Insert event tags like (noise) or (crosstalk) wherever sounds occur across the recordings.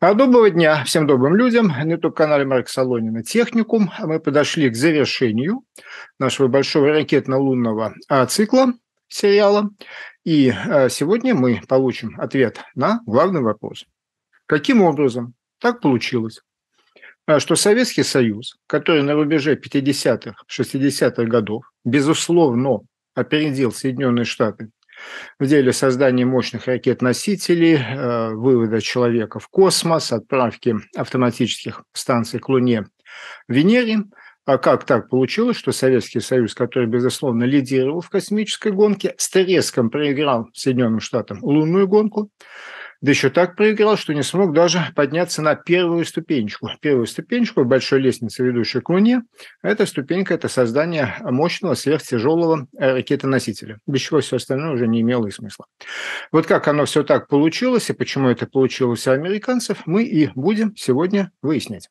Доброго дня всем добрым людям. На YouTube-канале Марк Солонина «Техникум». Мы подошли к завершению нашего большого ракетно-лунного а, цикла сериала. И а, сегодня мы получим ответ на главный вопрос. Каким образом так получилось, а, что Советский Союз, который на рубеже 50-х, 60-х годов, безусловно, опередил Соединенные Штаты в деле создания мощных ракет-носителей, э, вывода человека в космос, отправки автоматических станций к Луне, Венере. А как так получилось, что Советский Союз, который, безусловно, лидировал в космической гонке, с треском проиграл Соединенным Штатам лунную гонку, да еще так проиграл, что не смог даже подняться на первую ступенечку. Первую ступенечку большой лестницы, ведущей к Луне, эта ступенька – это создание мощного сверхтяжелого э, ракетоносителя, без чего все остальное уже не имело и смысла. Вот как оно все так получилось и почему это получилось у американцев, мы и будем сегодня выяснять.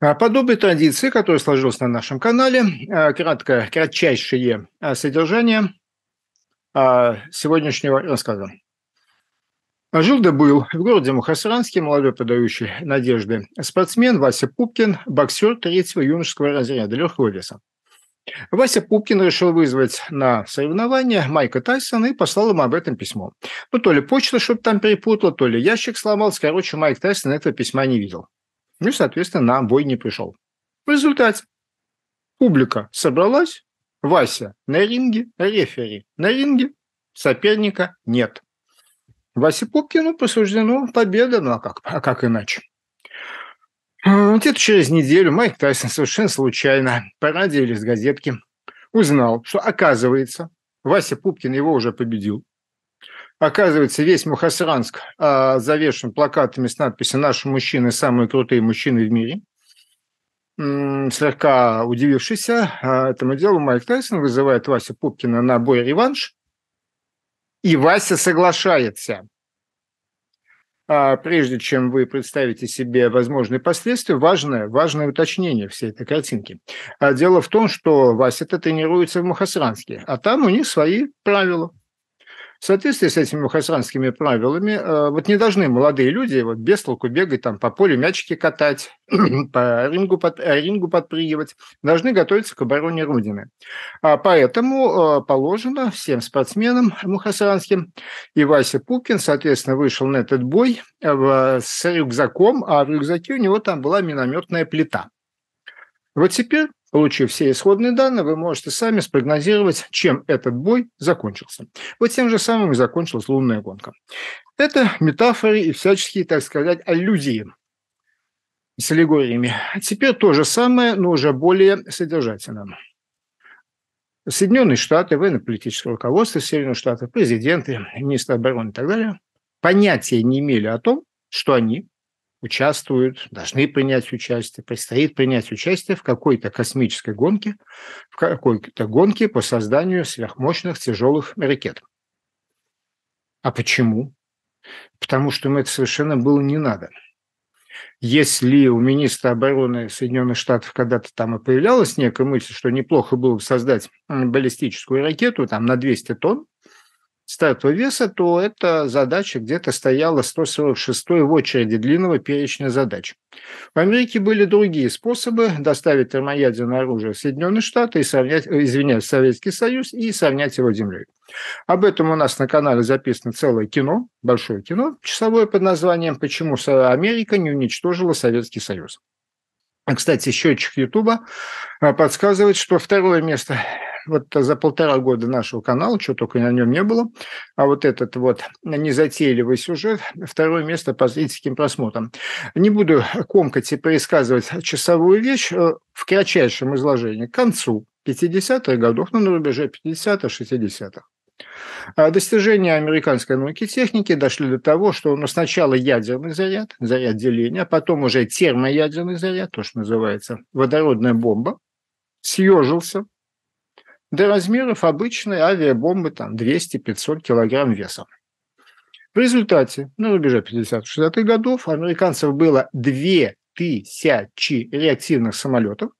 А, Подобные традиции, которые сложилась на нашем канале, а, краткое, кратчайшее а, содержание сегодняшнего рассказа. Жил да был в городе Мухасранске молодой подающий надежды спортсмен Вася Пупкин, боксер третьего юношеского разряда легкого веса. Вася Пупкин решил вызвать на соревнования Майка Тайсона и послал ему об этом письмо. Ну, то ли почта что-то там перепутала, то ли ящик сломался. Короче, Майк Тайсон этого письма не видел. Ну и, соответственно, на бой не пришел. В результате публика собралась, Вася на ринге, рефери на ринге, соперника нет. Васе Пупкину посуждено победа, ну а как, а как иначе? Где-то через неделю Майк Тайсон совершенно случайно по радио или с газетки узнал, что, оказывается, Вася Пупкин его уже победил. Оказывается, весь Мухасранск а, завешен плакатами с надписью «Наши мужчины – самые крутые мужчины в мире». М-м, слегка удивившийся а, этому делу, Майк Тайсон вызывает Васю Пупкина на бой-реванш, и Вася соглашается. А, прежде чем вы представите себе возможные последствия, важное, важное уточнение всей этой картинки. А дело в том, что Вася-то тренируется в Мухасранске, а там у них свои правила. В соответствии с этими мухасранскими правилами, э, вот не должны молодые люди вот без толку бегать там по полю мячики катать, (clears throat) по рингу, под, э, рингу подпрыгивать, должны готовиться к обороне Родины. А поэтому э, положено всем спортсменам мухасранским, и Вася Пупкин, соответственно, вышел на этот бой с рюкзаком, а в рюкзаке у него там была минометная плита. Вот теперь Получив все исходные данные, вы можете сами спрогнозировать, чем этот бой закончился. Вот тем же самым и закончилась лунная гонка. Это метафоры и всяческие, так сказать, аллюзии с аллегориями. Теперь то же самое, но уже более содержательно. Соединенные Штаты, военно-политическое руководство Соединенных Штатов, президенты, министры обороны и так далее понятия не имели о том, что они участвуют, должны принять участие, предстоит принять участие в какой-то космической гонке, в какой-то гонке по созданию сверхмощных тяжелых ракет. А почему? Потому что им это совершенно было не надо. Если у министра обороны Соединенных Штатов когда-то там и появлялась некая мысль, что неплохо было бы создать баллистическую ракету там на 200 тонн, стартового веса, то эта задача где-то стояла 146 в очереди длинного перечня задач. В Америке были другие способы доставить термоядерное оружие в Соединенные Штаты и сравнять, э, извиняюсь, Советский Союз и сравнять его землей. Об этом у нас на канале записано целое кино, большое кино, часовое под названием «Почему Америка не уничтожила Советский Союз». Кстати, счетчик Ютуба э, подсказывает, что второе место вот за полтора года нашего канала, что только на нем не было, а вот этот вот незатейливый сюжет, второе место по зрительским просмотрам. Не буду комкать и пересказывать часовую вещь э, в кратчайшем изложении к концу 50-х годов, ну, на рубеже 50-х, 60-х. А достижения американской науки и техники дошли до того, что ну, сначала ядерный заряд, заряд деления, а потом уже термоядерный заряд, то, что называется водородная бомба, съежился, до размеров обычной авиабомбы там 200-500 килограмм весом. В результате на рубеже 50-60-х годов американцев было 2000 реактивных самолетов,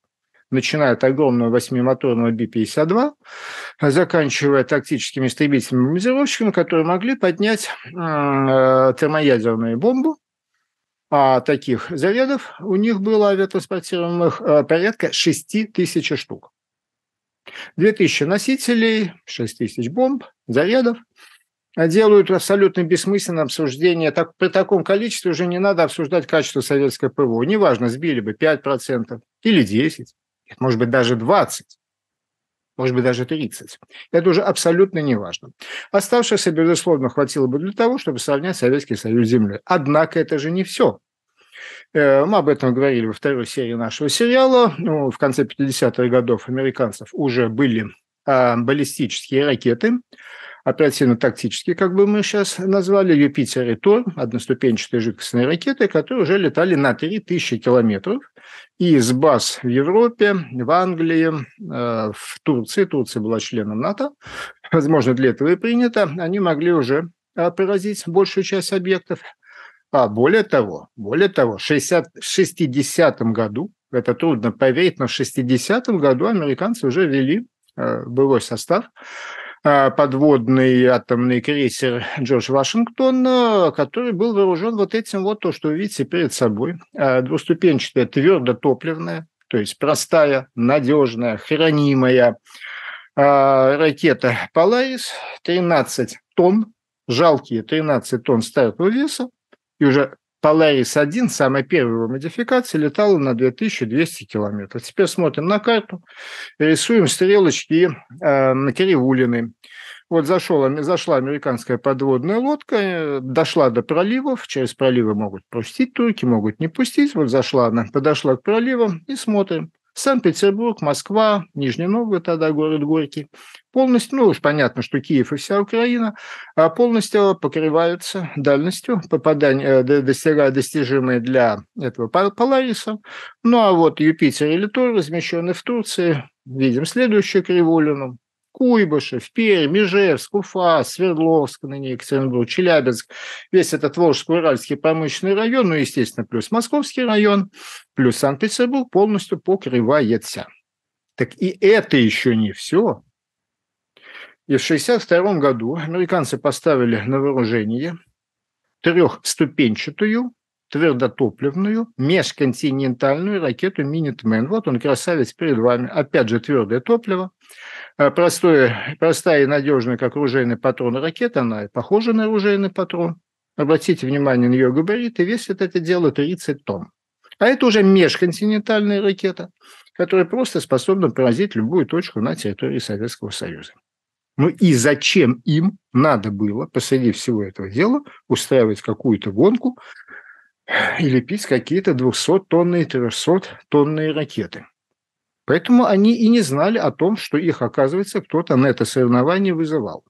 начиная от огромного восьмимоторного Би-52, заканчивая тактическими истребительными бомбардировщиками, которые могли поднять э, термоядерную бомбу, а таких зарядов у них было авиатранспортируемых э, порядка 6 тысяч штук. 2000 носителей, 6000 бомб, зарядов. А делают абсолютно бессмысленное обсуждение. Так, при таком количестве уже не надо обсуждать качество советской ПВО. Неважно, сбили бы 5% или 10%, может быть, даже 20% может быть, даже 30. Это уже абсолютно не важно. Оставшихся, безусловно, хватило бы для того, чтобы сравнять Советский Союз с землей. Однако это же не все. Э, мы об этом говорили во второй серии нашего сериала. Ну, в конце 50-х годов американцев уже были а, баллистические ракеты, оперативно-тактические, как бы мы сейчас назвали, Юпитер и Тор, одноступенчатые жидкостные ракеты, которые уже летали на 3000 километров и из баз в Европе, в Англии, э, в Турции, Турция была членом НАТО, возможно, для этого и принято, они могли уже а, поразить большую часть объектов а более того, более того, в 60, году, это трудно поверить, но в 60 году американцы уже вели э, боевой состав э, подводный атомный крейсер Джордж Вашингтон, э, который был вооружен вот этим вот, то, что вы видите перед собой, э, двуступенчатая, топливная, то есть простая, надежная, хранимая э, ракета Polaris, 13 тонн, жалкие 13 тонн стартового веса, и уже Polaris-1, самая первая его модификация, летала на 2200 километров. Теперь смотрим на карту, рисуем стрелочки э, на Киревулины. Вот зашел, зашла американская подводная лодка, э, дошла до проливов, через проливы могут пустить турки, могут не пустить. Вот зашла она, подошла к проливам и смотрим. Санкт-Петербург, Москва, Нижний Новгород, тогда город Горький, полностью, ну уж понятно, что Киев и вся Украина, а полностью покрываются дальностью попадания, э, достижимые для этого Полариса. Ну а вот Юпитер и Тор, размещенный в Турции, видим следующую кривулину, Куйбышев, Пермь, Межевск, Уфа, Свердловск, ныне Екатеринбург, Челябинск, весь этот Волжско-Уральский промышленный район, ну, естественно, плюс Московский район, плюс Санкт-Петербург полностью покрывается. Так и это еще не все. И в 1962 году американцы поставили на вооружение трехступенчатую твердотопливную межконтинентальную ракету «Минитмен». Вот он, красавец, перед вами. Опять же, твердое топливо. Э, простое, простая и надежная, как ружейный патрон ракета, она похожа на ружейный патрон. Обратите внимание на ее габариты, весит это дело 30 тонн. А это уже межконтинентальная ракета, которая просто способна поразить любую точку на территории Советского Союза. Ну и зачем им надо было посреди всего этого дела устраивать какую-то гонку и лепить какие-то 200-тонные, 300-тонные ракеты. Поэтому они и не знали о том, что их, оказывается, кто-то на это соревнование вызывал.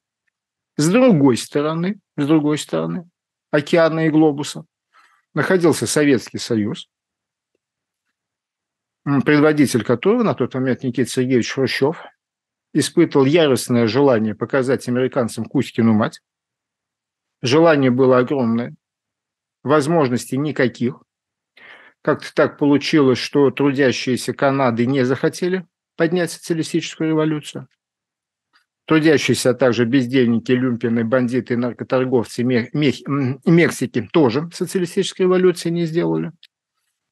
С другой стороны, с другой стороны, океана и глобуса, находился Советский Союз, предводитель которого на тот момент Никита Сергеевич Хрущев испытывал яростное желание показать американцам Кузькину мать. Желание было огромное возможностей никаких. Как-то так получилось, что трудящиеся Канады не захотели поднять социалистическую революцию. Трудящиеся, а также бездельники, люмпины, бандиты, наркоторговцы Мексики тоже социалистической революции не сделали.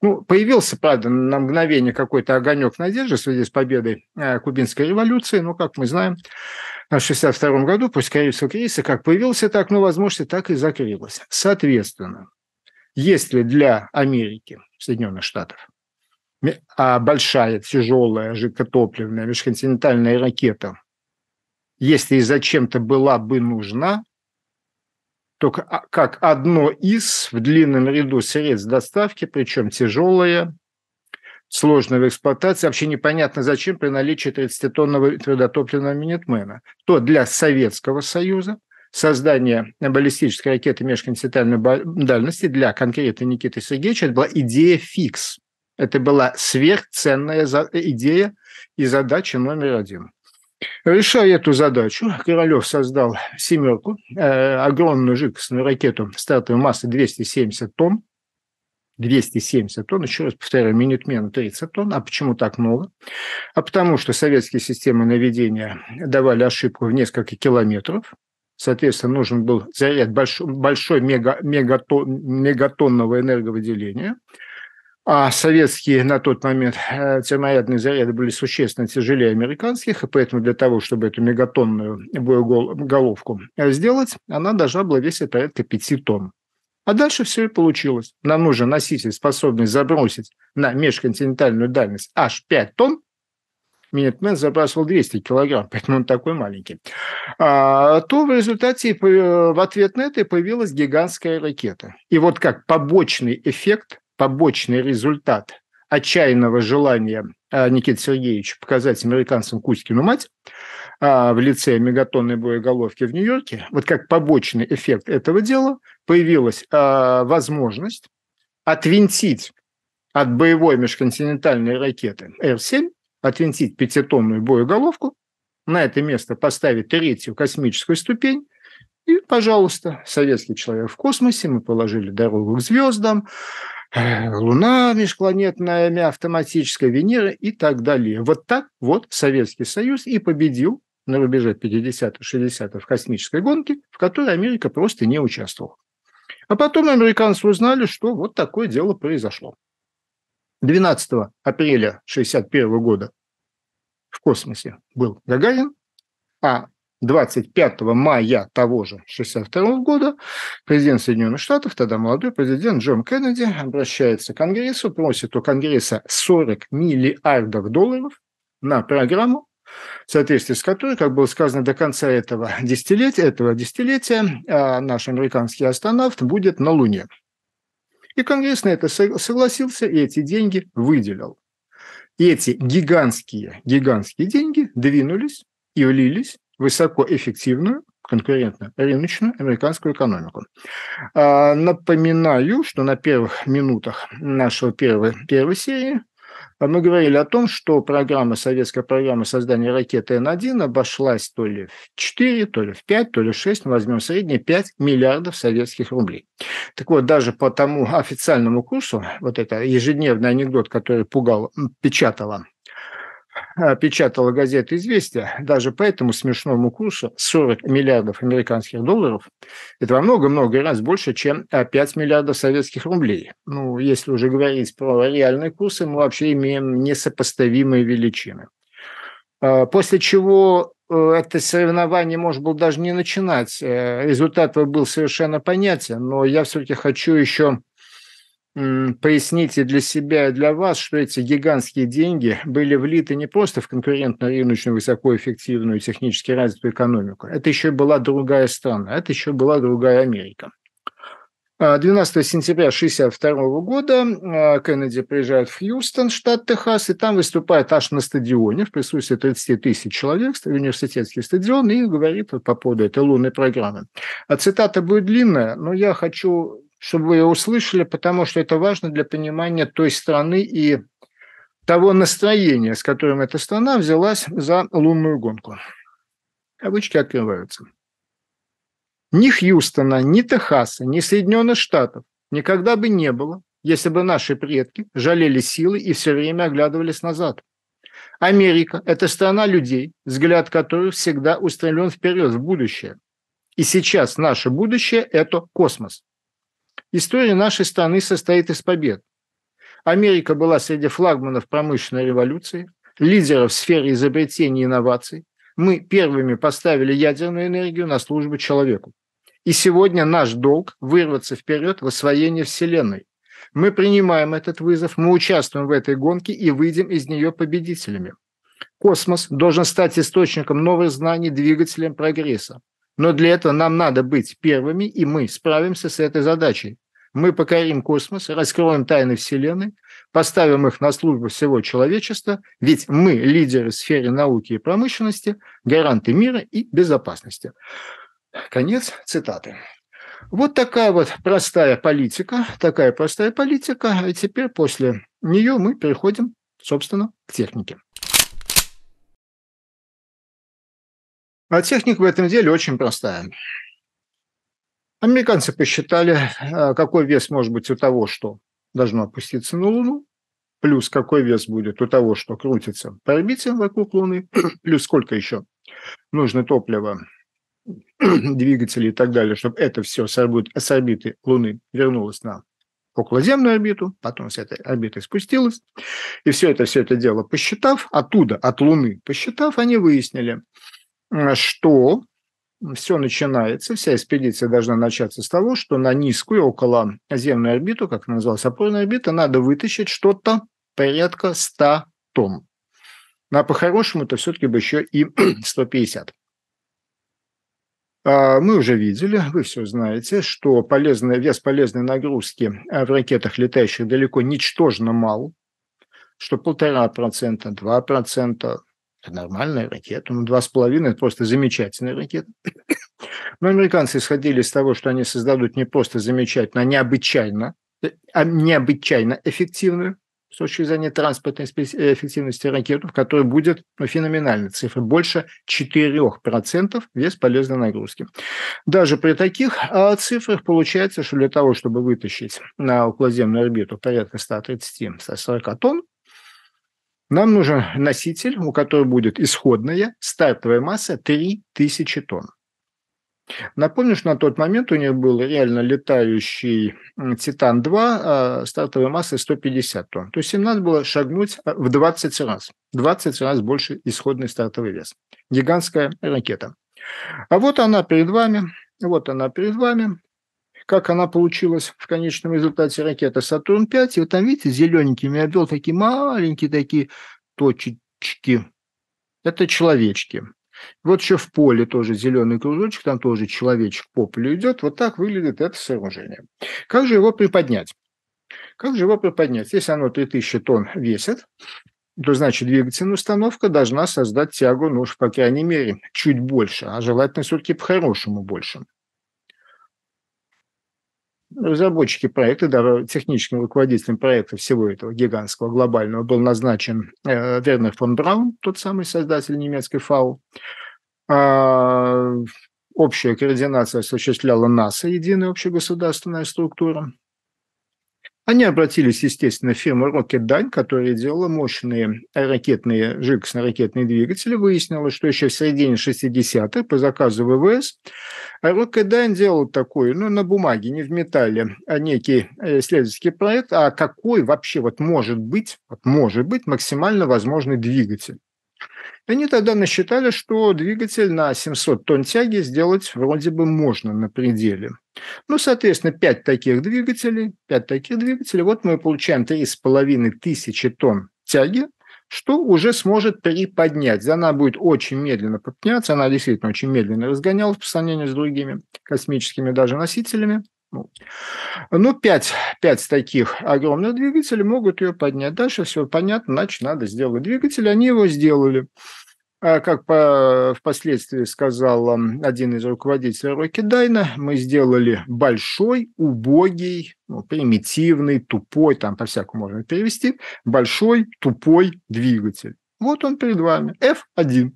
Ну, появился, правда, на мгновение какой-то огонек надежды в связи с победой э, кубинской революции, но, как мы знаем, в 1962 году, после Карибского кризиса, как появился так, но ну, возможности так и закрылось. Соответственно, есть ли для Америки, Соединенных Штатов, а большая, тяжелая, жидкотопливная межконтинентальная ракета, если и зачем-то была бы нужна, то а, как одно из в длинном ряду средств доставки, причем тяжелое, сложная в эксплуатации, вообще непонятно зачем при наличии 30-тонного твердотопливного минитмена, то для Советского Союза, создание баллистической ракеты межконтинентальной дальности для конкретно Никиты Сергеевича, это была идея фикс. Это была сверхценная идея и задача номер один. Решая эту задачу, Королев создал «семерку», э, огромную жидкостную ракету стартовой массы 270 тонн, 270 тонн, еще раз повторяю, Минутмену 30 тонн. А почему так много? А потому что советские системы наведения давали ошибку в несколько километров, соответственно, нужен был заряд большой, большой мега, мегатон, мегатонного энерговыделения. А советские на тот момент э, термоядные заряды были существенно тяжелее американских, и поэтому для того, чтобы эту мегатонную боеголовку сделать, она должна была весить порядка 5 тонн. А дальше все и получилось. Нам нужен носитель, способный забросить на межконтинентальную дальность аж 5 тонн, Минитмен забрасывал 200 килограмм, (laughs) поэтому он такой маленький, а, то в результате в ответ на это появилась гигантская ракета. И вот как побочный эффект, побочный результат отчаянного желания а, Никиты Сергеевича показать американцам Кузькину мать а, в лице мегатонной боеголовки в Нью-Йорке, вот как побочный эффект этого дела появилась возможность отвинтить от боевой межконтинентальной ракеты Р-7 отвинтить пятитонную боеголовку, на это место поставить третью космическую ступень, и, пожалуйста, советский человек в космосе, мы положили дорогу к звездам, э, Луна межпланетная, автоматическая Венера и так далее. Вот так вот Советский Союз и победил на рубеже 50-60-х в космической гонке, в которой Америка просто не участвовала. А потом американцы узнали, что вот такое дело произошло. 12 апреля 1961 года в космосе был Гагарин, а 25 мая того же 1962 года президент Соединенных Штатов, тогда молодой президент Джон Кеннеди, обращается к Конгрессу, просит у Конгресса 40 миллиардов долларов на программу, в соответствии с которой, как было сказано, до конца этого десятилетия, этого десятилетия а, наш американский астронавт будет на Луне. И Конгресс на это согласился и эти деньги выделил. И эти гигантские, гигантские деньги двинулись и влились в высокоэффективную конкурентную рыночную американскую экономику. А, напоминаю, что на первых минутах нашего первой, первой серии а мы говорили о том, что программа, советская программа создания ракеты Н-1 обошлась то ли в 4, то ли в 5, то ли в 6, мы возьмем среднее 5 миллиардов советских рублей. Так вот, даже по тому официальному курсу, вот это ежедневный анекдот, который пугал, печатала а, печатала газета «Известия», даже по этому смешному курсу 40 миллиардов американских долларов – это во много-много раз больше, чем 5 а, миллиардов советских рублей. Ну, если уже говорить про реальные курсы, мы вообще имеем несопоставимые величины. А, после чего э, это соревнование можно было даже не начинать. Э, результат был совершенно понятен, но я все-таки хочу еще поясните для себя и для вас, что эти гигантские деньги были влиты не просто в конкурентно-рыночную, высокоэффективную, технически развитую экономику. Это еще была другая страна, это еще была другая Америка. 12 а, сентября 1962 года а, Кеннеди приезжает в Хьюстон, штат Техас, и там выступает аж на стадионе в присутствии 30 тысяч человек, университетский стадион, и говорит по поводу этой лунной программы. А цитата будет длинная, но я хочу чтобы вы ее услышали, потому что это важно для понимания той страны и того настроения, с которым эта страна взялась за лунную гонку. Кавычки открываются. Ни Хьюстона, ни Техаса, ни Соединенных Штатов никогда бы не было, если бы наши предки жалели силы и все время оглядывались назад. Америка – это страна людей, взгляд которых всегда устремлен вперед, в будущее. И сейчас наше будущее – это космос. История нашей страны состоит из побед. Америка была среди флагманов промышленной революции, лидеров в сфере изобретений и инноваций. Мы первыми поставили ядерную энергию на службу человеку. И сегодня наш долг – вырваться вперед в освоение Вселенной. Мы принимаем этот вызов, мы участвуем в этой гонке и выйдем из нее победителями. Космос должен стать источником новых знаний, двигателем прогресса. Но для этого нам надо быть первыми, и мы справимся с этой задачей мы покорим космос, раскроем тайны Вселенной, поставим их на службу всего человечества, ведь мы лидеры в сфере науки и промышленности, гаранты мира и безопасности. Конец цитаты. Вот такая вот простая политика, такая простая политика. И теперь после нее мы переходим, собственно, к технике. А техника в этом деле очень простая. Американцы посчитали, э, какой вес может быть у того, что должно опуститься на Луну, плюс какой вес будет у того, что крутится по орбите вокруг Луны, (clears throat) плюс сколько еще нужно топлива, (clears throat) двигателей и так далее, чтобы это все с орбиты, Луны вернулось на околоземную орбиту, потом с этой орбиты спустилось. И все это, все это дело посчитав, оттуда, от Луны посчитав, они выяснили, э, что все начинается, вся экспедиция должна начаться с того, что на низкую околоземную орбиту, как называлась опорная орбита, надо вытащить что-то порядка 100 тонн. Ну, а по-хорошему это все-таки бы еще и 150. (clears throat) А, мы уже видели, вы все знаете, что полезный, вес полезной нагрузки а, в ракетах, летающих далеко, ничтожно мал, что полтора процента, два процента. Это нормальная ракета. Ну, два с половиной – это просто замечательная ракета. (coughs) Но американцы исходили из того, что они создадут не просто замечательно, а необычайно, э, а необычайно эффективную с точки зрения транспортной э, эффективности ракету, в которой будет ну, феноменальная цифра, больше 4% вес полезной нагрузки. Даже при таких а, цифрах получается, что для того, чтобы вытащить на околоземную орбиту порядка 130-140 тонн, нам нужен носитель, у которого будет исходная стартовая масса 3000 тонн. Напомню, что на тот момент у них был реально летающий «Титан-2» а стартовой массой 150 тонн. То есть им надо было шагнуть а, в 20 раз. 20 раз больше исходный стартовый вес. Гигантская ракета. А вот она перед вами. Вот она перед вами как она получилась в конечном результате ракеты Сатурн-5. И вот там, видите, зелененькими я ввел такие маленькие такие точечки. Это человечки. Вот еще в поле тоже зеленый кружочек, там тоже человечек по полю идет. Вот так выглядит это сооружение. Как же его приподнять? Как же его приподнять? Если оно 3000 тонн весит, то значит двигательная установка должна создать тягу, ну уж по крайней мере, чуть больше, а желательно все-таки по-хорошему больше разработчики проекта, да, техническим руководителем проекта всего этого гигантского глобального был назначен э, Вернер фон Браун, тот самый создатель немецкой ФАУ. А, общая координация осуществляла НАСА, единая общегосударственная структура. Они обратились, естественно, в фирму Rocketdyne, которая делала мощные ракетные жидкостно-ракетные двигатели. Выяснилось, что еще в середине 60-х по заказу ВВС Rocketdyne делал такой, ну, на бумаге, не в металле, а некий э, исследовательский проект, а какой вообще вот может быть, вот может быть максимально возможный двигатель. Они тогда насчитали, что двигатель на 700 тонн тяги сделать вроде бы можно на пределе. Ну, соответственно, 5 таких двигателей, 5 таких двигателей. Вот мы получаем 3,5 тысячи тонн тяги, что уже сможет приподнять. Она будет очень медленно подняться, она действительно очень медленно разгонялась по сравнению с другими космическими даже носителями. Ну, ну, пять, пять таких огромных двигателей могут ее поднять. Дальше все понятно, значит, надо сделать двигатель. Они его сделали. А, как по, впоследствии сказал один из руководителей Рокедайна, мы сделали большой, убогий, ну, примитивный, тупой, там по-всякому можно перевести, большой, тупой двигатель. Вот он перед вами, F1.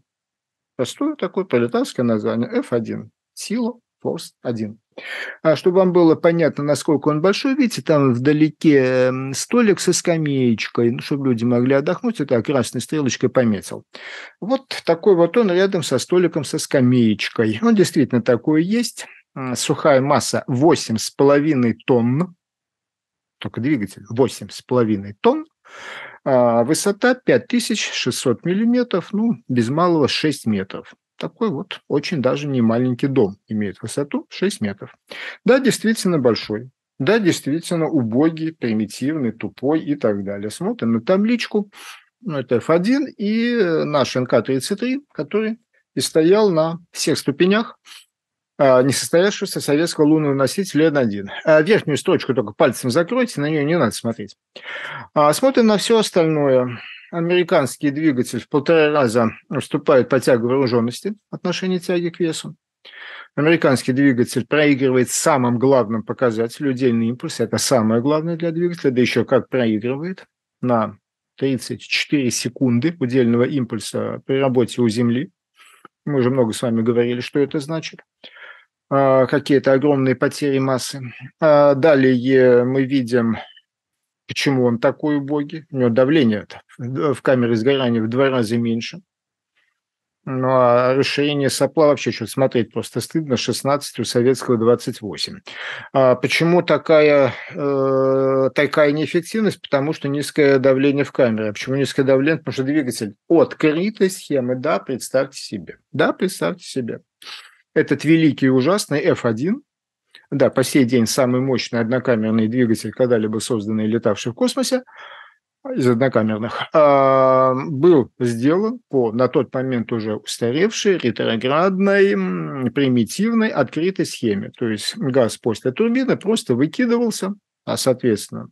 Простое такое пролетарское название, F1. Сила, Force 1. А чтобы вам было понятно, насколько он большой, видите, там вдалеке эм, столик со скамеечкой, ну, чтобы люди могли отдохнуть, это красной стрелочкой пометил. Вот такой вот он рядом со столиком со скамеечкой. Он действительно такой есть. Э, сухая масса 8,5 тонн. Только двигатель 8,5 тонн. А высота 5600 миллиметров, ну, без малого 6 метров. Такой вот очень даже не маленький дом имеет высоту 6 метров. Да, действительно большой. Да, действительно убогий, примитивный, тупой и так далее. Смотрим на табличку. Ну, это F1 и э, наш НК-33, который и стоял на всех ступенях а, несостоявшегося советского лунного носителя N1. А, верхнюю строчку только пальцем закройте, на нее не надо смотреть. А, смотрим на все остальное американский двигатель в полтора раза уступает по тягу вооруженности отношении тяги к весу. Американский двигатель проигрывает самым главным показателем удельный импульс. Это самое главное для двигателя, да еще как проигрывает на 34 секунды удельного импульса при работе у Земли. Мы уже много с вами говорили, что это значит. А, какие-то огромные потери массы. А, далее мы видим Почему он такой убогий? У него давление в камере сгорания в два раза меньше. Ну, а расширение сопла вообще что смотреть просто стыдно. 16 у советского 28. А почему такая, э, такая неэффективность? Потому что низкое давление в камере. А почему низкое давление? Потому что двигатель открытой схемы. Да, представьте себе. Да, представьте себе. Этот великий и ужасный F1 да, по сей день самый мощный однокамерный двигатель, когда-либо созданный и летавший в космосе, из однокамерных, а, был сделан по на тот момент уже устаревшей, ретроградной, примитивной, открытой схеме. То есть газ после турбины просто выкидывался, а, соответственно,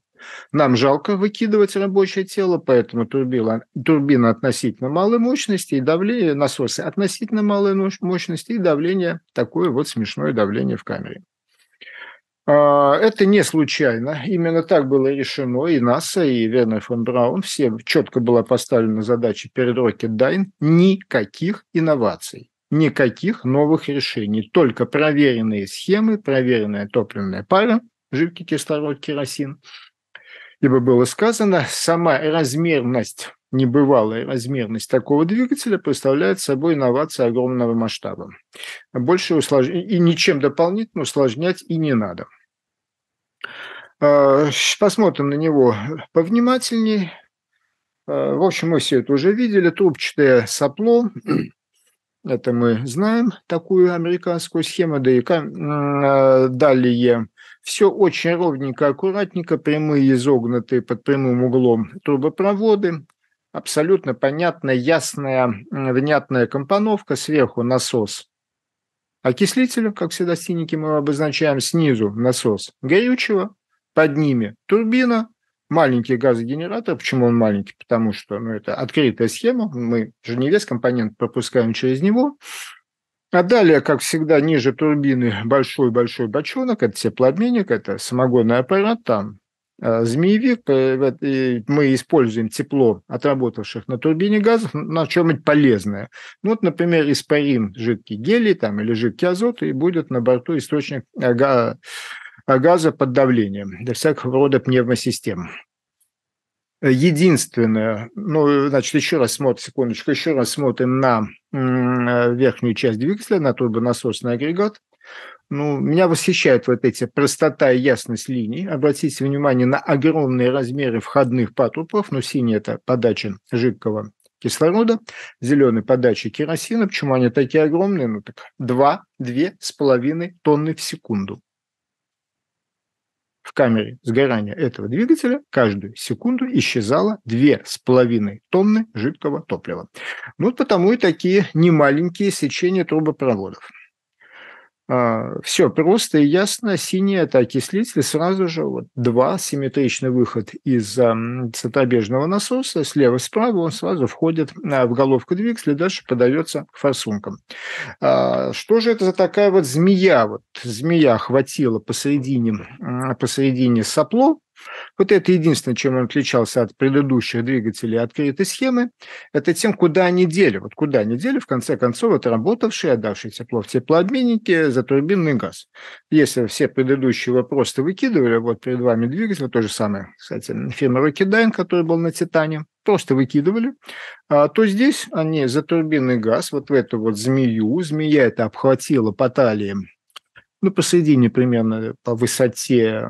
нам жалко выкидывать рабочее тело, поэтому турбина, турбина относительно малой мощности и давление, насосы относительно малой мощности и давление, такое вот смешное давление в камере. А, это не случайно. Именно так было решено и НАСА, и Вернер фон Браун. Всем четко была поставлена задача перед Rocketdyne никаких инноваций никаких новых решений, только проверенные схемы, проверенная топливная пара, жидкий кислород, керосин. Ибо было сказано, сама размерность, небывалая размерность такого двигателя представляет собой инновацию огромного масштаба. Больше усложнять и ничем дополнительно усложнять и не надо. А, посмотрим на него повнимательней. А, в общем, мы все это уже видели. Трубчатое сопло. (clears throat) Это мы знаем, такую американскую схему. Да и а, далее все очень ровненько, аккуратненько, прямые, изогнутые под прямым углом трубопроводы, абсолютно понятная, ясная, внятная компоновка, сверху насос Окислителя, как всегда, синики мы обозначаем снизу насос горючего, под ними турбина, маленький газогенератор. Почему он маленький? Потому что ну, это открытая схема, мы же не весь компонент пропускаем через него. А далее, как всегда, ниже турбины большой-большой бочонок, это теплообменник, это самогонный аппарат, там Э, змеевик, э, мы используем тепло отработавших на турбине газов на чем-нибудь полезное. Ну, вот, например, испарим жидкий гелий там, или жидкий азот, и будет на борту источник э, газа под давлением для всякого рода пневмосистем. Единственное, ну, значит, еще раз смотрим, секундочку, еще раз смотрим на верхнюю часть двигателя, на турбонасосный агрегат. Ну, меня восхищает вот эти простота и ясность линий. Обратите внимание на огромные размеры входных патрубков. Ну, синий – это подача жидкого кислорода, зеленый – подача керосина. Почему они такие огромные? Ну, так 2, 2,5 тонны в секунду. В камере сгорания этого двигателя каждую секунду исчезало 2,5 тонны жидкого топлива. Ну, потому и такие немаленькие сечения трубопроводов. А, Все просто и ясно. Синий это окислитель. Сразу же вот два симметричный выход из центробежного насоса. Слева, справа он сразу входит а, в головку двигателя, дальше подается к форсункам. А, что же это за такая вот змея? Вот змея хватила посередине, посередине сопло, вот это единственное, чем он отличался от предыдущих двигателей открытой схемы, это тем, куда они дели. Вот куда они дели, в конце концов, это работавший, отдавший тепло в теплообменнике за турбинный газ. Если все предыдущие его просто выкидывали, вот перед вами двигатель, то же самое, кстати, фирма Рокедайн, который был на «Титане», просто выкидывали, а, то здесь они за турбинный газ, вот в эту вот змею, змея это обхватила по талии, ну, посередине примерно по высоте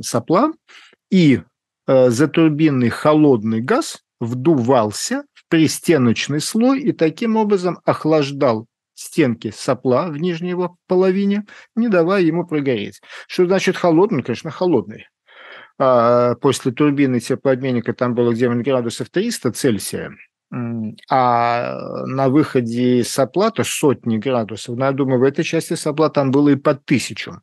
сопла, и э, затурбинный холодный газ вдувался в пристеночный слой и таким образом охлаждал стенки сопла в нижней его половине, не давая ему прогореть. Что значит холодный? Конечно, холодный. А после турбины теплообменника там было где-нибудь градусов 300 Цельсия – а на выходе из Соплата сотни градусов. Но ну, я думаю, в этой части Сопла там было и по тысячу.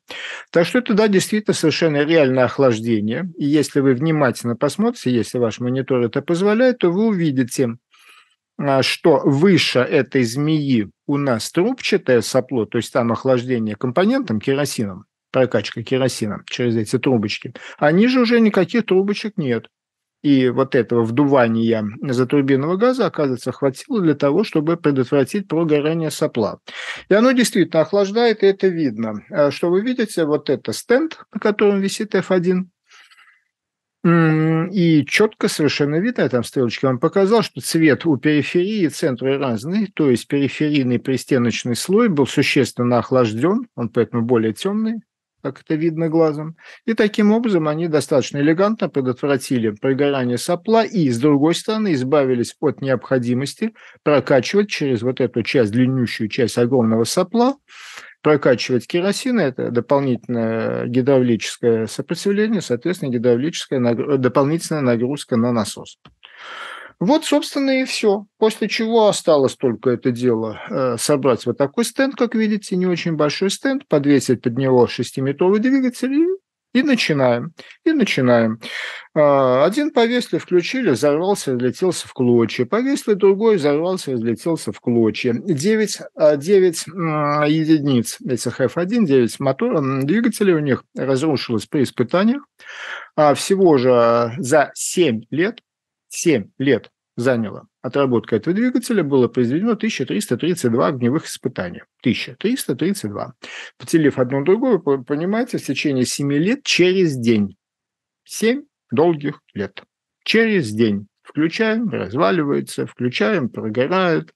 Так что это, да, действительно совершенно реальное охлаждение. И если вы внимательно посмотрите, если ваш монитор это позволяет, то вы увидите, а, что выше этой змеи у нас трубчатое сопло, то есть там охлаждение компонентом, керосином, прокачка керосина через эти трубочки, а ниже уже никаких трубочек нет и вот этого вдувания затрубинного газа, оказывается, хватило для того, чтобы предотвратить прогорание сопла. И оно действительно охлаждает, и это видно. А что вы видите, вот это стенд, на котором висит F1, и четко совершенно видно, я там стрелочки вам показал, что цвет у периферии и центра разный, то есть периферийный пристеночный слой был существенно охлажден, он поэтому более темный, как это видно глазом. И таким образом они достаточно элегантно предотвратили прогорание сопла и, с другой стороны, избавились от необходимости прокачивать через вот эту часть, длиннющую часть огромного сопла, прокачивать керосин, это дополнительное гидравлическое сопротивление, соответственно, гидравлическая нагр... дополнительная нагрузка на насос. Вот, собственно, и все. После чего осталось только это дело э, собрать вот такой стенд, как видите, не очень большой стенд, подвесить под него шестиметровый двигатель и и начинаем, и начинаем. А, один повесили, включили, взорвался, разлетелся в клочья. Повесили другой, взорвался, разлетелся в клочья. 9, 9 а, единиц этих F1, 9 мотор, двигателей у них разрушилось при испытаниях. А всего же за 7 лет 7 лет заняла отработка этого двигателя, было произведено 1332 огневых испытания. 1332. Поделив одно другое, понимаете, в течение 7 лет через день. 7 долгих лет. Через день Включаем, разваливается, включаем, прогорает,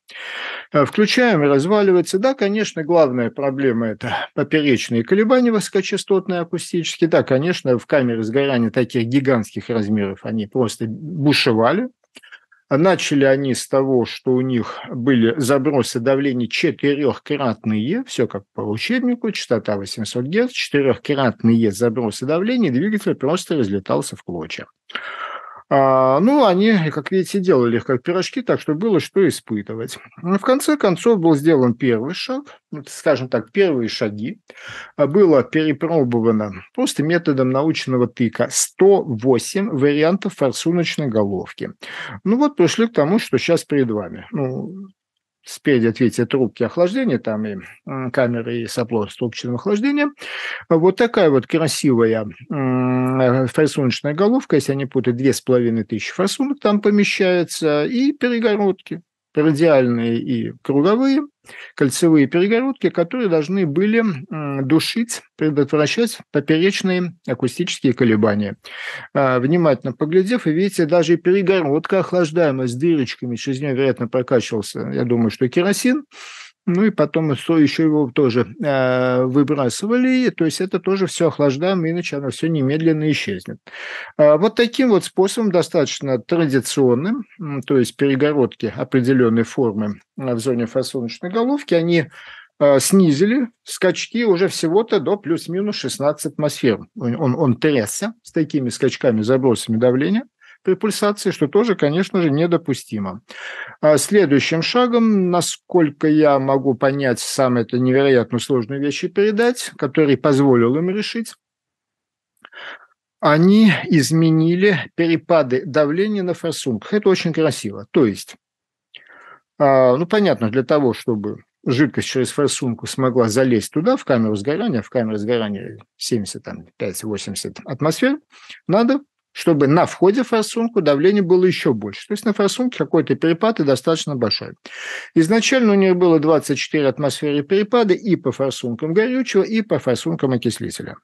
э, включаем, разваливается. Да, конечно, главная проблема – это поперечные колебания высокочастотные акустические. Да, конечно, в камеры сгорания таких гигантских размеров они просто бушевали, Начали они с того, что у них были забросы давления четырехкратные, все как по учебнику, частота 800 Гц, четырехкратные забросы давления, двигатель просто разлетался в клочья. А, ну, они, как видите, делали их как пирожки, так что было что испытывать. Но ну, в конце концов был сделан первый шаг, скажем так, первые шаги. А, было перепробовано просто методом научного тыка 108 вариантов форсуночной головки. Ну вот пришли к тому, что сейчас перед вами. Ну, спереди от трубки охлаждения, там и камеры и сопло с трубчатым охлаждением. Вот такая вот красивая форсуночная головка, если я не путаю, 2500 форсунок там помещается, и перегородки радиальные и круговые кольцевые перегородки, которые должны были душить, предотвращать поперечные акустические колебания. А, внимательно поглядев, и видите, даже перегородка, охлаждаемая с дырочками, через нее, вероятно, прокачивался, я думаю, что керосин, ну и потом СО еще его тоже э, выбрасывали. То есть это тоже все охлаждаем, иначе оно все немедленно исчезнет. Э, вот таким вот способом, достаточно традиционным, то есть перегородки определенной формы э, в зоне фасоночной головки, они э, снизили скачки уже всего-то до плюс-минус 16 атмосфер. Он, он трясся с такими скачками, забросами давления при пульсации, что тоже, конечно же, недопустимо. А следующим шагом, насколько я могу понять, сам это невероятно сложную вещь передать, который позволил им решить, они изменили перепады давления на форсунках. Это очень красиво. То есть, а, ну, понятно, для того, чтобы жидкость через форсунку смогла залезть туда, в камеру сгорания, в камеру сгорания 75-80 атмосфер, надо чтобы на входе форсунку давление было еще больше. То есть на форсунке какой-то перепад и достаточно большой. Изначально у них было 24 атмосферы перепада и по форсункам горючего, и по форсункам окислителя.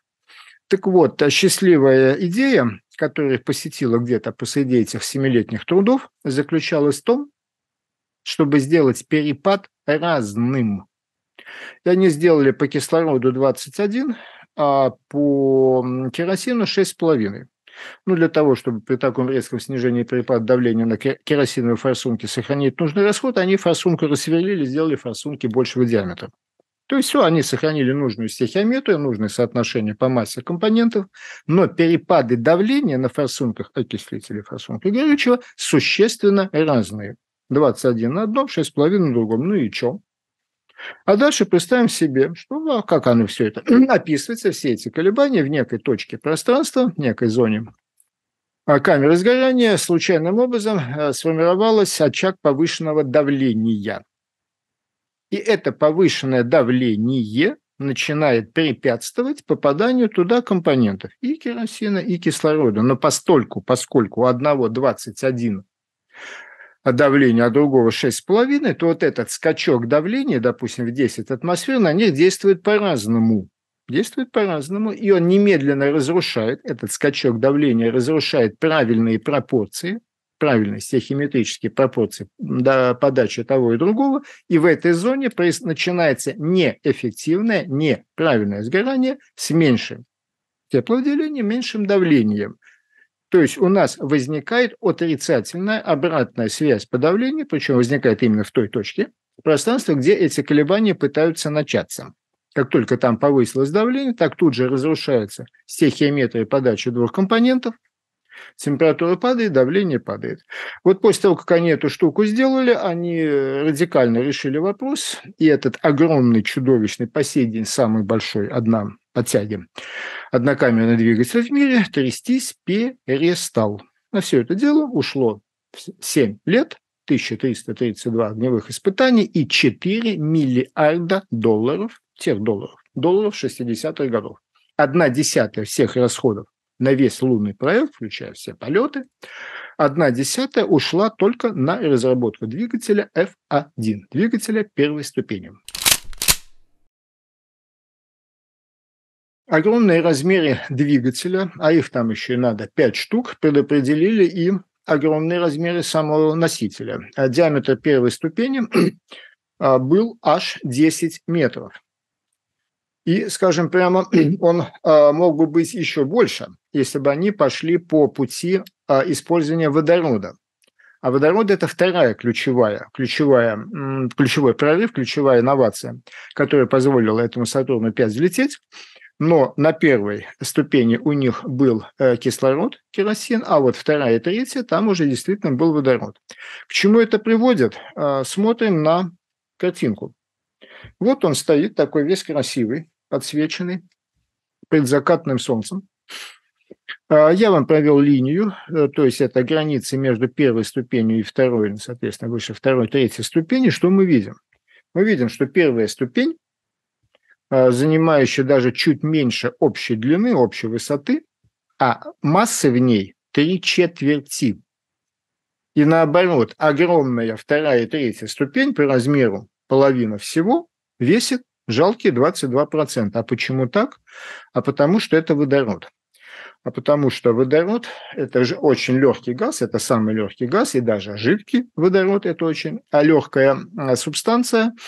Так вот, счастливая идея, которая посетила где-то посреди этих семилетних трудов, заключалась в том, чтобы сделать перепад разным. И они сделали по кислороду 21, а по керосину 6,5. Ну, для того, чтобы при таком резком снижении перепад давления на керосиновые форсунки сохранить нужный расход, они форсунку рассверлили, сделали форсунки большего диаметра. То есть все, они сохранили нужную стихиометрию, нужное соотношение по массе компонентов, но перепады давления на форсунках окислителей форсунка горючего существенно разные. 21 на одном, 6,5 на другом. Ну и чем? А дальше представим себе, что, ну, а как оно все это (clears throat) описывается, все эти колебания в некой точке пространства, в некой зоне а камеры сгорания, случайным образом э, сформировалась очаг повышенного давления. И это повышенное давление начинает препятствовать попаданию туда компонентов и керосина, и кислорода. Но постольку, поскольку у одного 21 а давления, а другого 6,5, то вот этот скачок давления, допустим, в 10 атмосфер, на них действует по-разному. Действует по-разному, и он немедленно разрушает, этот скачок давления разрушает правильные пропорции, правильные стихиметрические пропорции до подачи того и другого, и в этой зоне начинается неэффективное, неправильное сгорание с меньшим теплоотделением, меньшим давлением. То есть у нас возникает отрицательная обратная связь подавления, причем возникает именно в той точке пространства, где эти колебания пытаются начаться. Как только там повысилось давление, так тут же разрушается стехиометрия подачи двух компонентов, температура падает, давление падает. Вот после того, как они эту штуку сделали, они радикально решили вопрос, и этот огромный, чудовищный, по сей день самый большой, одна подтягиваем однокамерный двигатель в мире трястись перестал. На все это дело ушло 7 лет, 1332 огневых испытаний и 4 миллиарда долларов, тех долларов, долларов 60-х годов. Одна десятая всех расходов на весь лунный проект, включая все полеты, одна десятая ушла только на разработку двигателя F1, двигателя первой ступени. огромные размеры двигателя, а их там еще надо 5 штук, предопределили и огромные размеры самого носителя. А диаметр первой ступени (clears throat) а, был аж 10 метров. И, скажем прямо, (clears throat) он а, мог бы быть еще больше, если бы они пошли по пути использования водорода. А водород – это вторая ключевая, ключевая, ключевой прорыв, ключевая инновация, которая позволила этому Сатурну-5 взлететь – но на первой ступени у них был э, кислород, керосин, а вот вторая и третья, там уже действительно был водород. К чему это приводит? Э, смотрим на картинку. Вот он стоит такой весь красивый, подсвеченный предзакатным солнцем. Э, я вам провел линию, то есть это границы между первой ступенью и второй, соответственно, выше второй, третьей ступени. Что мы видим? Мы видим, что первая ступень Э, занимающая даже чуть меньше общей длины, общей высоты, а массы в ней три четверти. И наоборот, огромная вторая и третья ступень по размеру половина всего весит жалкие 22%. А почему так? А потому что это водород. А потому что водород – это же очень легкий газ, это самый легкий газ, и даже жидкий водород – это очень а легкая а, субстанция –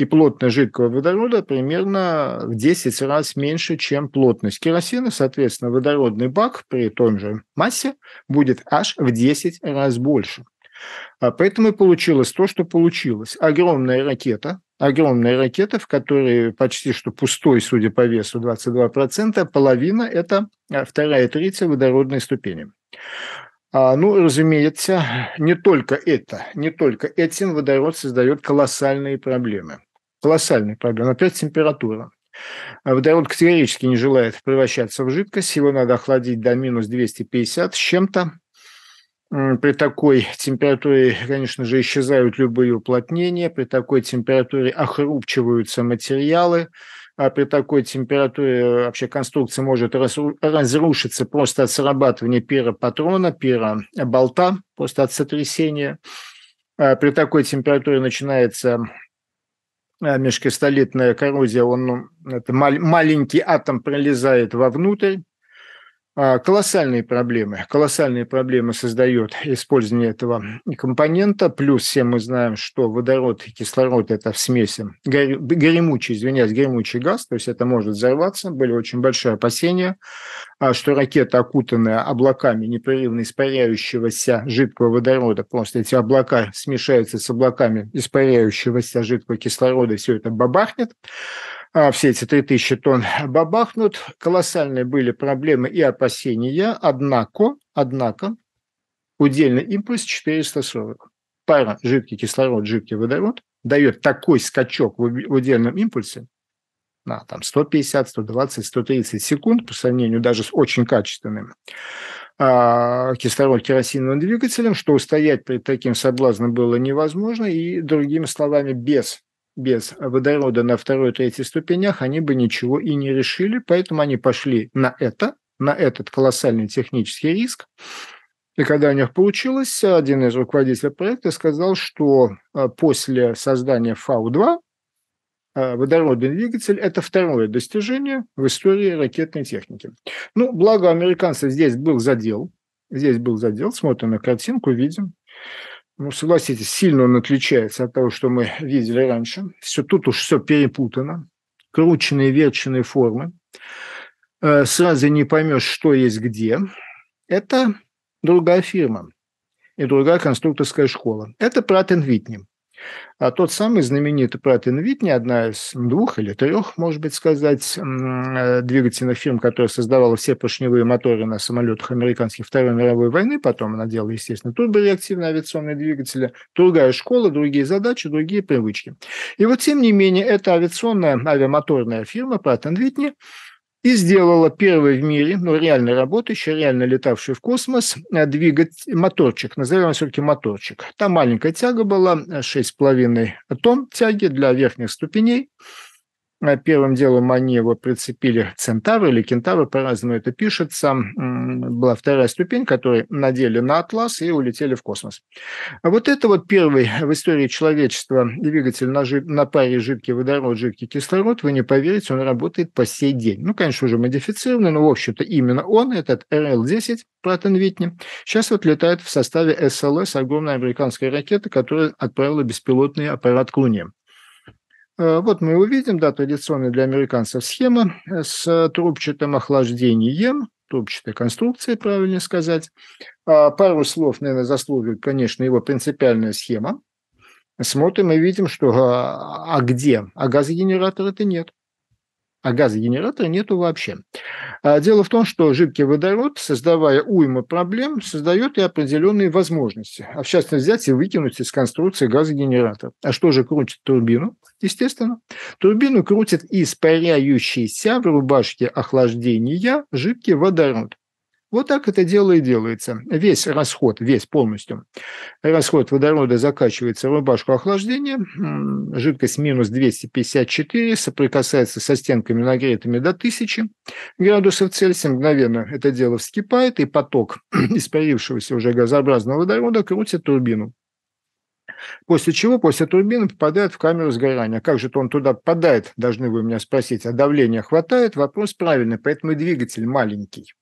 и плотность жидкого водорода примерно в 10 раз меньше, чем плотность керосина. Соответственно, водородный бак при том же массе будет аж в 10 раз больше. А поэтому и получилось то, что получилось. Огромная ракета, огромная ракета, в которой почти что пустой, судя по весу, 22%, половина – это а, вторая треть водородной ступени. А, ну, разумеется, не только это, не только этим водород создает колоссальные проблемы колоссальной проблема. Опять температура. А водород категорически не желает превращаться в жидкость, его надо охладить до минус 250 с чем-то. При такой температуре, конечно же, исчезают любые уплотнения, при такой температуре охрупчиваются материалы, а при такой температуре э, вообще конструкция может разрушиться просто от срабатывания пера патрона, пера э, болта, просто от сотрясения. А при такой температуре начинается Э, межкристаллитная коррозия, он, ну, это маленький атом пролезает вовнутрь, а, колоссальные проблемы. Колоссальные проблемы создает использование этого компонента. Плюс все мы знаем, что водород и кислород – это в смеси горю, горемучий, извиняюсь, горемучий газ, то есть это может взорваться. Были очень большие опасения, а, что ракета, окутанная облаками непрерывно испаряющегося жидкого водорода, просто эти облака смешаются с облаками испаряющегося жидкого кислорода, все это бабахнет. А, все эти 3000 тонн бабахнут. Колоссальные были проблемы и опасения, однако, однако удельный импульс 440. Пара, жидкий кислород, жидкий водород дает такой скачок в удельном импульсе, на там 150, 120, 130 секунд по сравнению даже с очень качественным а, кислород-керосиновым двигателем, что устоять перед таким соблазном было невозможно, и, другими словами, без без водорода на второй и третьей ступенях, они бы ничего и не решили, поэтому они пошли на это, на этот колоссальный технический риск. И когда у них получилось, один из руководителей проекта сказал, что а, после создания ФАУ-2 а, водородный двигатель – это второе достижение в истории ракетной техники. Ну, благо американцы здесь был задел, здесь был задел, смотрим на картинку, видим ну, согласитесь, сильно он отличается от того, что мы видели раньше. Все тут уж все перепутано, крученные, верченные формы. Э, сразу не поймешь, что есть где. Это другая фирма и другая конструкторская школа. Это Пратт Витни. А тот самый знаменитый Pratt Invitney, одна из двух или трех, может быть сказать, э, двигательных фирм, которая создавала все поршневые моторы на самолетах американских Второй мировой войны, потом она делала, естественно, турбореактивные авиационные двигатели, другая школа, другие задачи, другие привычки. И вот, тем не менее, эта авиационная авиамоторная фирма Pratt Whitney и сделала первый в мире, ну, реально работающий, реально летавший в космос, э, двигатель моторчик, назовем его все-таки моторчик. Там маленькая тяга была, 6,5 э, тонн тяги для верхних ступеней, Э, первым делом они его прицепили центавры или кентавры, по-разному это пишется. Была вторая ступень, которую надели на Атлас и улетели в космос. А Вот это вот первый в истории человечества двигатель на, жид... на паре жидкий водород, жидкий кислород. Вы не поверите, он работает по сей день. Ну, конечно, уже модифицированный, но, в общем-то, именно он, этот РЛ-10 Пратон Витни, сейчас вот летает в составе СЛС, огромной американской ракеты, которая отправила беспилотный аппарат к Луне. Э, вот мы увидим, да, традиционная для американцев схема э, с трубчатым охлаждением, трубчатой конструкцией, правильно сказать. А, пару слов, наверное, заслуживает, конечно, его принципиальная схема. Смотрим и видим, что а, а где? А газогенератора-то нет а газогенератора нету вообще. А дело в том, что жидкий водород, создавая уйму проблем, создает и определенные возможности. А в частности взять и выкинуть из конструкции газогенератор. А что же крутит турбину? Естественно. Турбину крутит испаряющийся в рубашке охлаждения жидкий водород. Вот так это дело и делается. Весь расход, весь полностью. Расход водорода закачивается в рубашку охлаждения. Жидкость минус 254 соприкасается со стенками нагретыми до 1000 градусов Цельсия. Мгновенно это дело вскипает, и поток (clears throat) испарившегося уже газообразного водорода крутит турбину. После чего, после турбины попадает в камеру сгорания. Как же-то он туда попадает, должны вы меня спросить. А давления хватает? Вопрос правильный, поэтому и двигатель маленький.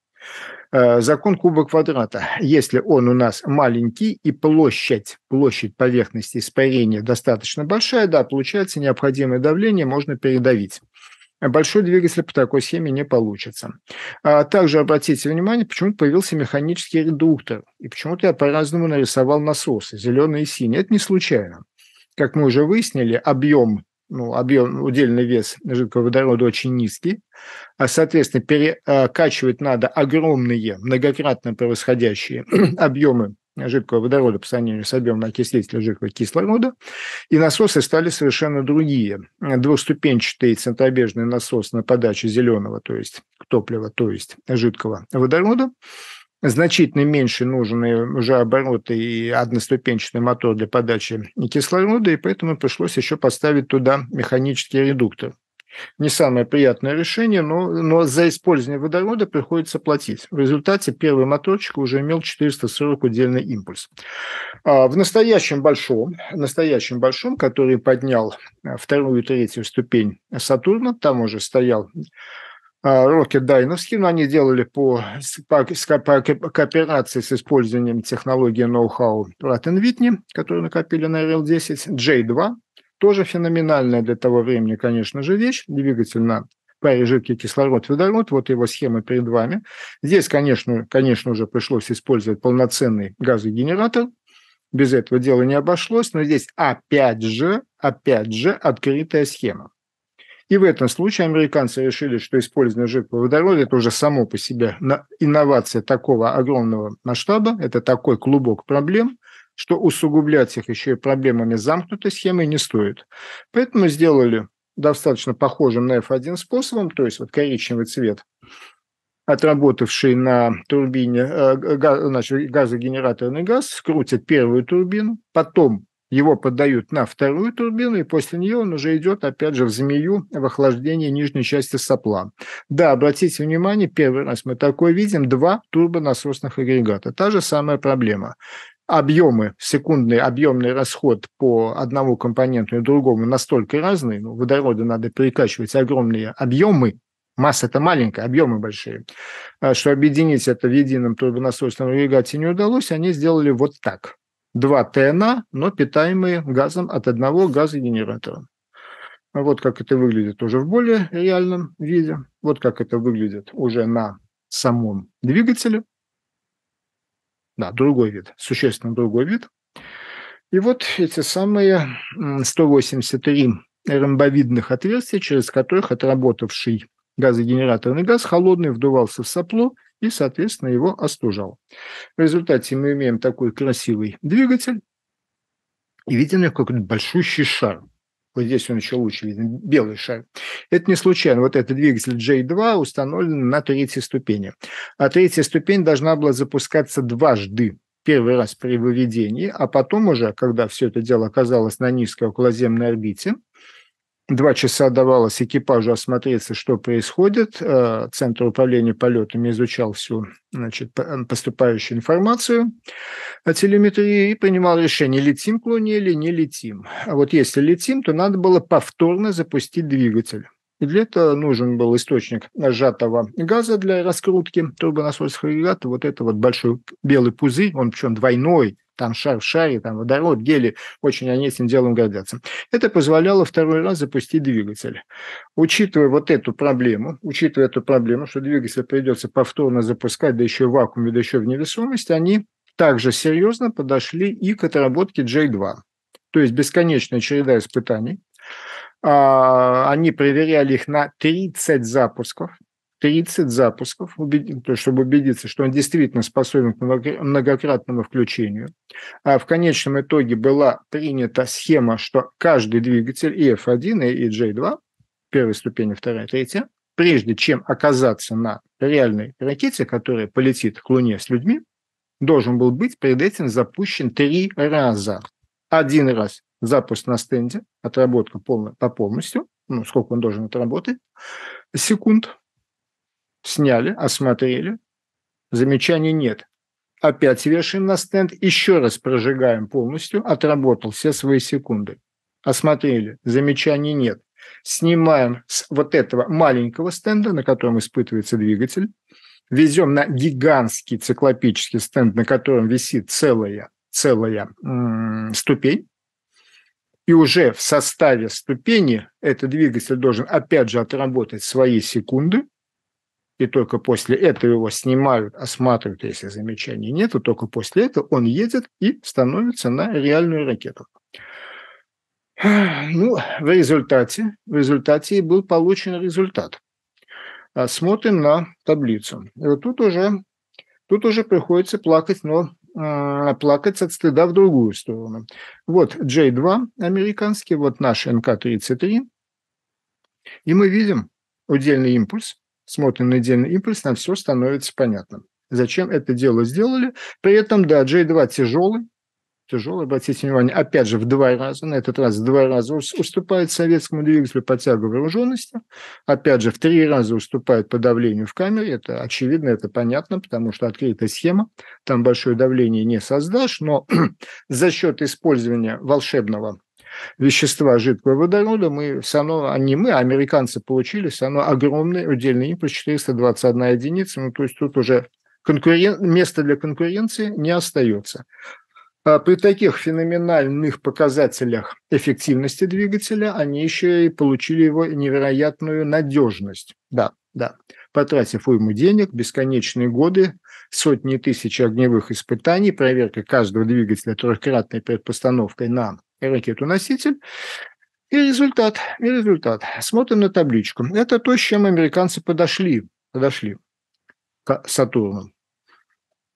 Э, закон куба квадрата. Если он у нас маленький и площадь, площадь поверхности испарения достаточно большая, да, получается необходимое давление, можно передавить. Большой двигатель по такой схеме не получится. А также обратите внимание, почему появился механический редуктор. И почему-то я по-разному нарисовал насосы, зеленые и синие. Это не случайно. Как мы уже выяснили, объем ну, объем, удельный вес жидкого водорода очень низкий. А, соответственно, перекачивать а, надо огромные, многократно превосходящие (clears throat) объемы жидкого водорода по сравнению с объемом окислителя жидкого кислорода. И насосы стали совершенно другие. Двухступенчатый центробежный насос на подачу зеленого, то есть топлива, то есть жидкого водорода – значительно меньше нужны уже обороты и одноступенчатый мотор для подачи кислорода, и поэтому пришлось еще поставить туда механический редуктор. Не самое приятное решение, но, но за использование водорода приходится платить. В результате первый моторчик уже имел 440 удельный импульс. А, в настоящем большом, настоящем большом, который поднял а, вторую и третью ступень Сатурна, там уже стоял а, Rocket Дайновский, но они делали по, по, по кооперации с использованием технологии ноу-хау Pratt Whitney, которую накопили на RL 10, J2, тоже феноменальная для того времени, конечно же, вещь, двигатель на паре жидкий кислород водород, вот его схема перед вами. Здесь, конечно, конечно же, пришлось использовать полноценный газогенератор, без этого дела не обошлось, но здесь опять же, опять же открытая схема. И в этом случае американцы решили, что использование жидкого водорода – это уже само по себе инновация такого огромного масштаба, это такой клубок проблем, что усугублять их еще и проблемами замкнутой схемы не стоит. Поэтому сделали достаточно похожим на F1 способом, то есть вот коричневый цвет, отработавший на турбине, э, значит, газогенераторный газ, крутит первую турбину, потом его подают на вторую турбину, и после нее он уже идет, опять же, в змею в охлаждении нижней части сопла. Да, обратите внимание, первый раз мы такое видим, два турбонасосных агрегата. Та же самая проблема объемы, секундный объемный расход по одному компоненту и другому настолько разные, ну, водорода надо перекачивать огромные объемы, масса это маленькая, объемы большие, а, что объединить это в едином турбонасосном агрегате не удалось, они сделали вот так два ТНА, но питаемые газом от одного газогенератора. Вот как это выглядит уже в более реальном виде. Вот как это выглядит уже на самом двигателе. Да, другой вид, существенно другой вид. И вот эти самые 183 ромбовидных отверстия, через которых отработавший газогенераторный газ холодный вдувался в сопло – и, соответственно, его остужал. В результате мы имеем такой красивый двигатель и видим какой-то большущий шар. Вот здесь он еще лучше виден, белый шар. Это не случайно. Вот этот двигатель J2 установлен на третьей ступени. А третья ступень должна была запускаться дважды первый раз при выведении, а потом уже, когда все это дело оказалось на низкой околоземной орбите, Два часа давалось экипажу осмотреться, что происходит. Э, центр управления полетами изучал всю значит, поступающую информацию о телеметрии и принимал решение, летим к Луне или не летим. А вот если летим, то надо было повторно запустить двигатель. И для этого нужен был источник сжатого газа для раскрутки турбонасосных агрегатов. Вот это вот большой белый пузырь, он причем двойной, там шар в шаре, там водород, гели, очень они этим делом гордятся. Это позволяло второй раз запустить двигатель. Учитывая вот эту проблему, учитывая эту проблему, что двигатель придется повторно запускать, да еще в вакууме, да еще в невесомости, они также серьезно подошли и к отработке J2. То есть бесконечная череда испытаний. А, они проверяли их на 30 запусков, 30 запусков, чтобы убедиться, что он действительно способен к многократному включению. А в конечном итоге была принята схема, что каждый двигатель и F1, и J2, первая ступень, вторая, третья, прежде чем оказаться на реальной ракете, которая полетит к Луне с людьми, должен был быть перед этим запущен три раза. Один раз запуск на стенде, отработка полная, по полностью, ну, сколько он должен отработать, секунд, Сняли, осмотрели. Замечаний нет. Опять вешаем на стенд, еще раз прожигаем полностью, отработал все свои секунды. Осмотрели, замечаний нет. Снимаем с вот этого маленького стенда, на котором испытывается двигатель, везем на гигантский циклопический стенд, на котором висит целая, целая м -м, ступень. И уже в составе ступени этот двигатель должен опять же отработать свои секунды, и только после этого его снимают, осматривают, если замечаний нет, только после этого он едет и становится на реальную ракету. Ну, в результате, в результате и был получен результат. А, смотрим на таблицу. И вот тут уже, тут уже приходится плакать, но а, плакать от стыда в другую сторону. Вот J2 американский, вот наш НК-33. И мы видим удельный импульс, смотрим на отдельный импульс, нам все становится понятным. Зачем это дело сделали? При этом, да, J2 тяжелый, тяжелый, обратите внимание, опять же, в два раза, на этот раз в два раза уступает советскому двигателю по тягу вооруженности, опять же, в три раза уступает по давлению в камере, это очевидно, это понятно, потому что открытая схема, там большое давление не создашь, но (clears throat) за счет использования волшебного вещества жидкого водорода, мы все равно, а не мы, а американцы получили все равно огромный удельный импорт 421 единица. Ну, то есть тут уже конкурен... место для конкуренции не остается. А при таких феноменальных показателях эффективности двигателя они еще и получили его невероятную надежность. Да, да. Потратив уйму денег, бесконечные годы, сотни тысяч огневых испытаний, проверка каждого двигателя трехкратной предпостановкой на ракету-носитель. И результат, и результат. Смотрим на табличку. Это то, с чем американцы подошли, подошли к Сатурну.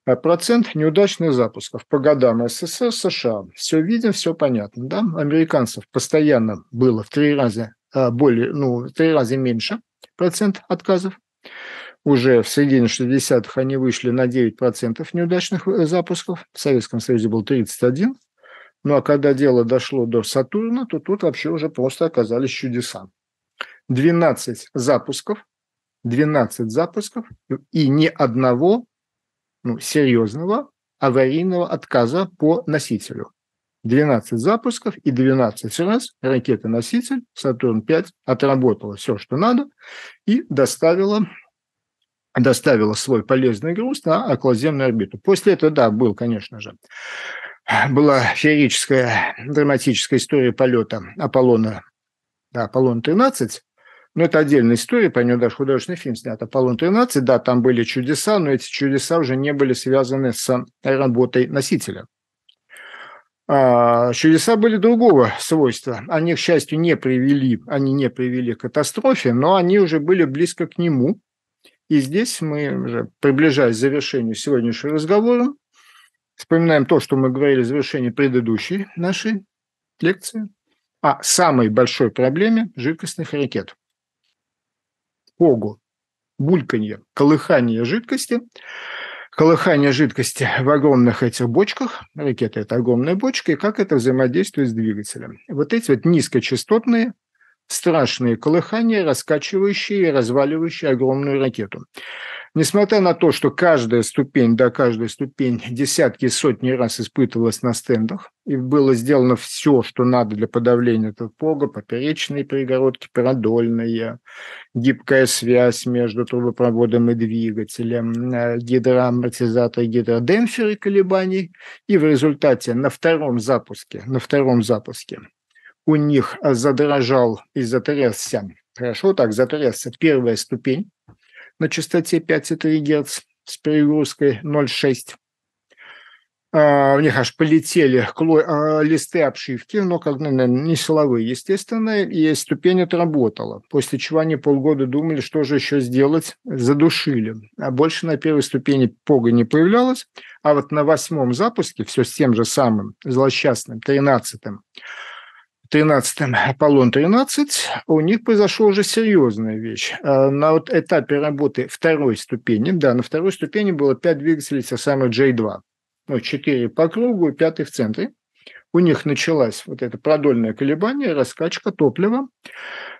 Э, процент неудачных запусков по годам СССР, США. Все видим, все понятно. Да? Американцев постоянно было в три раза э, более, ну, в три раза меньше процент отказов. Уже в середине 60-х они вышли на 9% неудачных э, запусков. В Советском Союзе был 31, ну а когда дело дошло до Сатурна, то тут вообще уже просто оказались чудеса. 12 запусков, 12 запусков и ни одного ну, серьезного аварийного отказа по носителю. 12 запусков и 12 раз ракета-носитель «Сатурн-5» отработала все, что надо, и доставила, доставила свой полезный груз на околоземную орбиту. После этого, да, был, конечно же, была феерическая драматическая история полета Аполлона, да, Аполлон-13, но ну, это отдельная история, по нему даже художественный фильм снят. Аполлон-13, да, там были чудеса, но эти чудеса уже не были связаны с работой носителя. А, чудеса были другого свойства. Они, к счастью, не привели, они не привели к катастрофе, но они уже были близко к нему. И здесь мы, уже приближаясь к завершению сегодняшнего разговора, Вспоминаем то, что мы говорили в завершении предыдущей нашей лекции о самой большой проблеме жидкостных ракет. Погу, бульканье, колыхание жидкости колыхание жидкости в огромных этих бочках, ракета – это огромная бочка, и как это взаимодействует с двигателем. Вот эти вот низкочастотные, страшные колыхания, раскачивающие и разваливающие огромную ракету. Несмотря на то, что каждая ступень, да, каждая ступень (laughs) десятки и сотни раз испытывалась на стендах, и было сделано все, что надо для подавления этого пога, поперечные перегородки, продольные, гибкая связь между трубопроводом и двигателем, э, гидроамортизаторы, гидродемпферы колебаний, и в результате на втором запуске, на втором запуске у них э, задрожал и затрясся, хорошо так, затрясся первая ступень, на частоте 5,3 Гц с перегрузкой 0,6 а, у них аж полетели а, листы обшивки, но как ну, не силовые, естественно, и ступень отработала. После чего они полгода думали, что же еще сделать, задушили. А больше на первой ступени пога не появлялось, а вот на восьмом запуске, все с тем же самым злосчастным, тринадцатым, 13-м, Аполлон-13, у них произошла уже серьезная вещь. А, на вот этапе работы второй ступени, да, на второй ступени было 5 двигателей со самой J2. Ну, 4 по кругу, 5 в центре. У них началась вот это продольное колебание, раскачка топлива.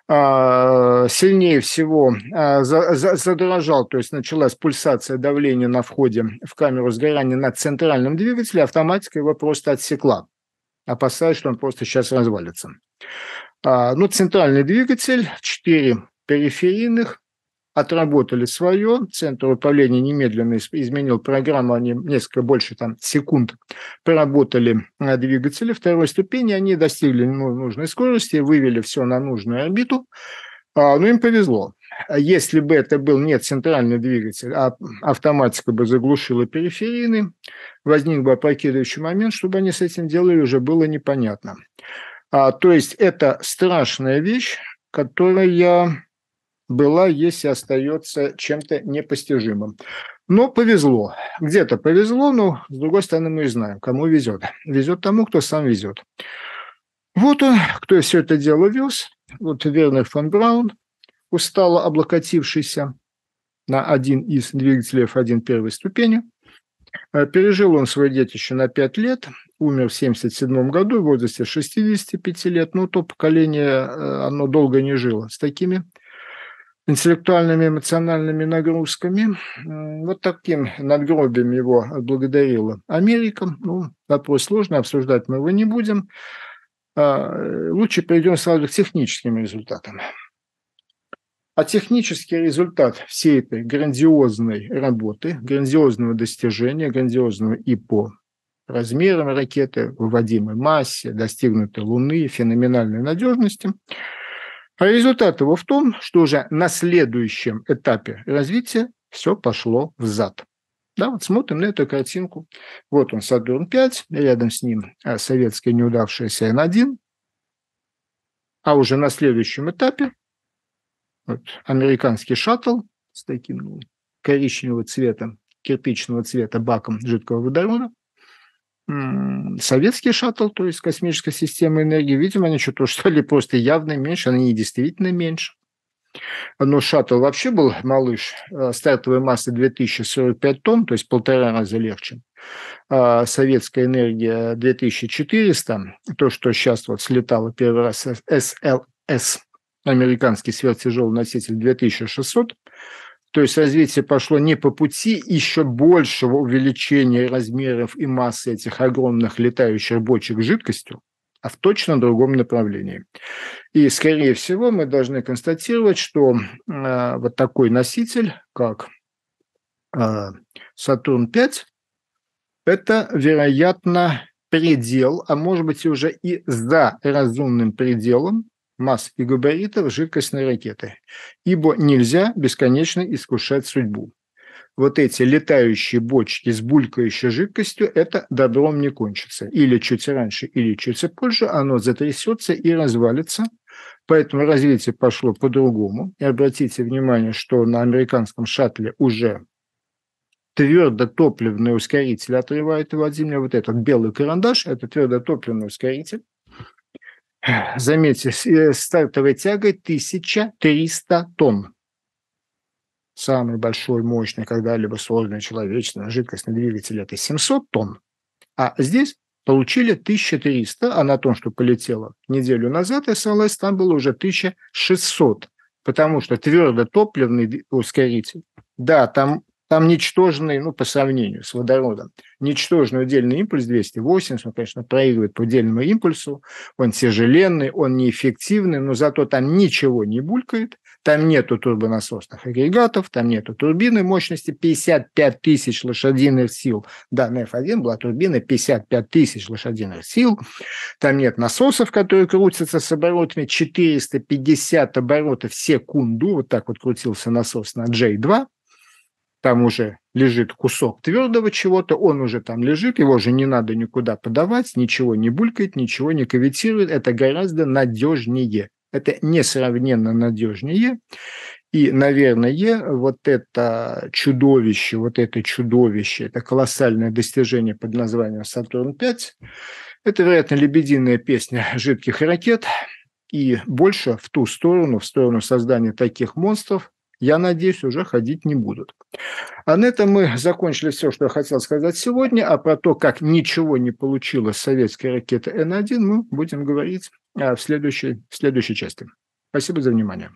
А, сильнее всего а, задорожал, то есть началась пульсация давления на входе в камеру сгорания на центральном двигателе, автоматика его просто отсекла опасаясь, что он просто сейчас развалится. А, ну, центральный двигатель, 4 периферийных, отработали свое. Центр управления немедленно изменил программу, они несколько больше там, секунд проработали двигатели второй ступени, они достигли ну, нужной скорости, вывели все на нужную орбиту. А, Но ну, им повезло. А если бы это был не центральный двигатель, а автоматика бы заглушила периферийный, возник бы опрокидывающий момент, чтобы они с этим делали, уже было непонятно. А, то есть это страшная вещь, которая была, есть и остается чем-то непостижимым. Но повезло. Где-то повезло, но с другой стороны мы и знаем, кому везет. Везет тому, кто сам везет. Вот он, кто все это дело вез. Вот Вернер фон Браун – устало облокотившийся на один из двигателей F1 первой ступени. Э, пережил он свое детище на 5 лет, умер в 1977 году в возрасте 65 лет, но ну, то поколение, э, оно долго не жило с такими интеллектуальными, эмоциональными нагрузками. Вот таким надгробием его отблагодарила Америка. Ну, вопрос сложный, обсуждать мы его не будем. А, э, лучше перейдем сразу к техническим результатам. А технический результат всей этой грандиозной работы, грандиозного достижения, грандиозного и по размерам ракеты, выводимой массе, достигнутой Луны, феноменальной надежности. А результат его в том, что уже на следующем этапе развития все пошло взад. Да, вот смотрим на эту картинку. Вот он Сатурн-5, рядом с ним а, советская неудавшаяся Н1. А уже на следующем этапе вот, американский шаттл с таким ну, коричневого цвета, кирпичного цвета баком жидкого водорода. Советский шаттл, то есть космическая система энергии, видимо, они что-то что ли просто явно меньше, они и действительно меньше. Но шаттл вообще был малыш, стартовая масса 2045 тонн, то есть полтора раза легче. А советская энергия 2400, то, что сейчас вот слетало первый раз с СЛС американский сверхтяжелый носитель 2600. То есть развитие пошло не по пути еще большего увеличения размеров и массы этих огромных летающих бочек жидкостью, а в точно другом направлении. И, скорее всего, мы должны констатировать, что э, вот такой носитель, как э, а, Сатурн-5, это, вероятно, предел, а может быть, уже и за разумным пределом масс и габаритов жидкостной ракеты, ибо нельзя бесконечно искушать судьбу. Вот эти летающие бочки с булькающей жидкостью – это добром не кончится. Или чуть раньше, или чуть позже оно затрясется и развалится. Поэтому развитие пошло по-другому. И обратите внимание, что на американском шаттле уже твердотопливный ускоритель отрывает его от земли. Вот этот белый карандаш – это твердотопливный ускоритель. Заметьте, стартовая тяга 1300 тонн. Самый большой, мощный, когда-либо созданный человечный жидкостный двигатель – это 700 тонн. А здесь получили 1300, а на том, что полетело неделю назад, СЛС, там было уже 1600, потому что твердотопливный ускоритель, да, там там ничтожный, ну, по сравнению с водородом, ничтожный удельный импульс 280, он, конечно, проигрывает по удельному импульсу, он тяжеленный, он неэффективный, но зато там ничего не булькает, там нету турбонасосных агрегатов, там нету турбины мощности 55 тысяч лошадиных сил. Да, на F1 была турбина 55 тысяч лошадиных сил. Там нет насосов, которые крутятся с оборотами 450 оборотов в секунду. Вот так вот крутился насос на J2 там уже лежит кусок твердого чего-то, он уже там лежит, его же не надо никуда подавать, ничего не булькает, ничего не кавитирует, это гораздо надежнее. Это несравненно надежнее. И, наверное, вот это чудовище, вот это чудовище, это колоссальное достижение под названием «Сатурн-5», это, вероятно, лебединая песня жидких ракет, и больше в ту сторону, в сторону создания таких монстров, я надеюсь, уже ходить не будут. А на этом мы закончили все, что я хотел сказать сегодня, а про то, как ничего не получилось советской ракеты Н-1, мы будем говорить а, в следующей, в следующей части. Спасибо за внимание.